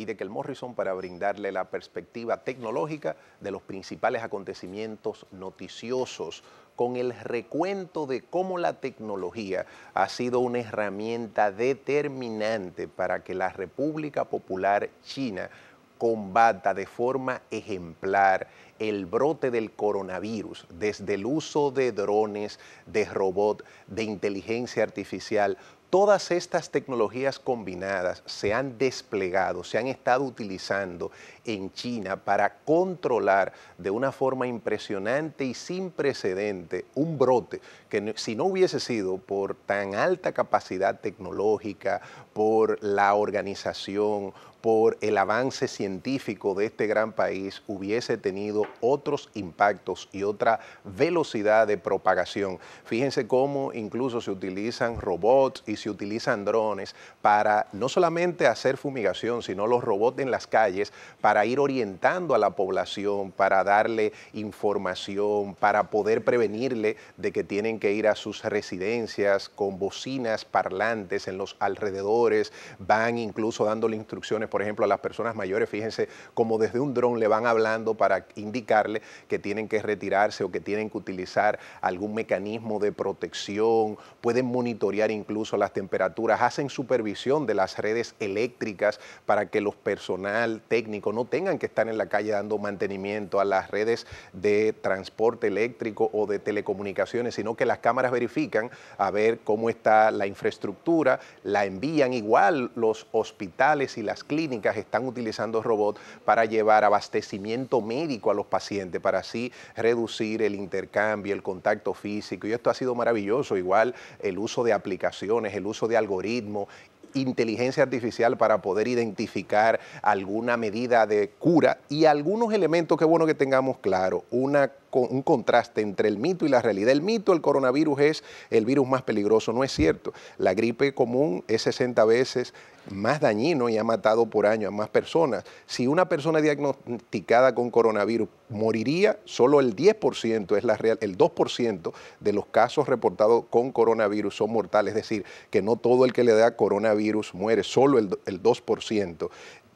y de que el Morrison para brindarle la perspectiva tecnológica de los principales acontecimientos noticiosos con el recuento de cómo la tecnología ha sido una herramienta determinante para que la República Popular China combata de forma ejemplar el brote del coronavirus, desde el uso de drones, de robot, de inteligencia artificial, todas estas tecnologías combinadas se han desplegado, se han estado utilizando en China para controlar de una forma impresionante y sin precedente un brote que si no hubiese sido por tan alta capacidad tecnológica, por la organización, por el avance científico de este gran país hubiese tenido otros impactos y otra velocidad de propagación. Fíjense cómo incluso se utilizan robots y se utilizan drones para no solamente hacer fumigación, sino los robots en las calles para ir orientando a la población, para darle información, para poder prevenirle de que tienen que ir a sus residencias con bocinas parlantes en los alrededores, van incluso dándole instrucciones por ejemplo, a las personas mayores, fíjense cómo desde un dron le van hablando para indicarle que tienen que retirarse o que tienen que utilizar algún mecanismo de protección, pueden monitorear incluso las temperaturas, hacen supervisión de las redes eléctricas para que los personal técnico no tengan que estar en la calle dando mantenimiento a las redes de transporte eléctrico o de telecomunicaciones, sino que las cámaras verifican a ver cómo está la infraestructura, la envían igual los hospitales y las clínicas están utilizando robots para llevar abastecimiento médico a los pacientes, para así reducir el intercambio, el contacto físico. Y esto ha sido maravilloso. Igual el uso de aplicaciones, el uso de algoritmos inteligencia artificial para poder identificar alguna medida de cura y algunos elementos que bueno que tengamos claro. Una un contraste entre el mito y la realidad. El mito, el coronavirus es el virus más peligroso, no es cierto. La gripe común es 60 veces más dañino y ha matado por año a más personas. Si una persona diagnosticada con coronavirus moriría, solo el 10% es la real, el 2% de los casos reportados con coronavirus son mortales, es decir, que no todo el que le da coronavirus muere, solo el, el 2%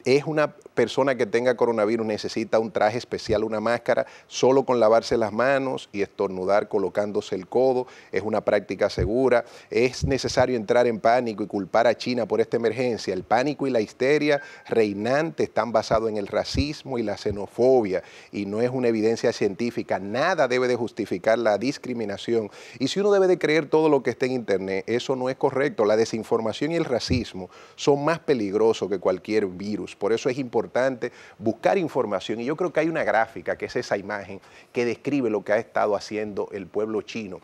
es una persona que tenga coronavirus necesita un traje especial, una máscara, solo con lavarse las manos y estornudar colocándose el codo, es una práctica segura, es necesario entrar en pánico y culpar a China por esta emergencia. El pánico y la histeria reinante están basados en el racismo y la xenofobia y no es una evidencia científica, nada debe de justificar la discriminación. Y si uno debe de creer todo lo que está en Internet, eso no es correcto. La desinformación y el racismo son más peligrosos que cualquier virus. Por eso es importante buscar información. Y yo creo que hay una gráfica, que es esa imagen, que describe lo que ha estado haciendo el pueblo chino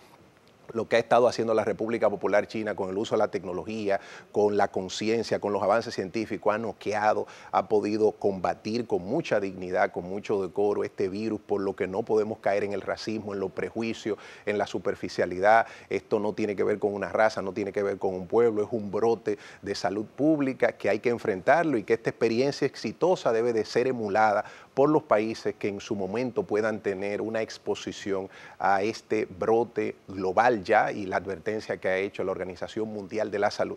lo que ha estado haciendo la República Popular China con el uso de la tecnología, con la conciencia, con los avances científicos, ha noqueado, ha podido combatir con mucha dignidad, con mucho decoro este virus, por lo que no podemos caer en el racismo, en los prejuicios, en la superficialidad. Esto no tiene que ver con una raza, no tiene que ver con un pueblo, es un brote de salud pública que hay que enfrentarlo y que esta experiencia exitosa debe de ser emulada por los países que en su momento puedan tener una exposición a este brote global ya y la advertencia que ha hecho la Organización Mundial de la Salud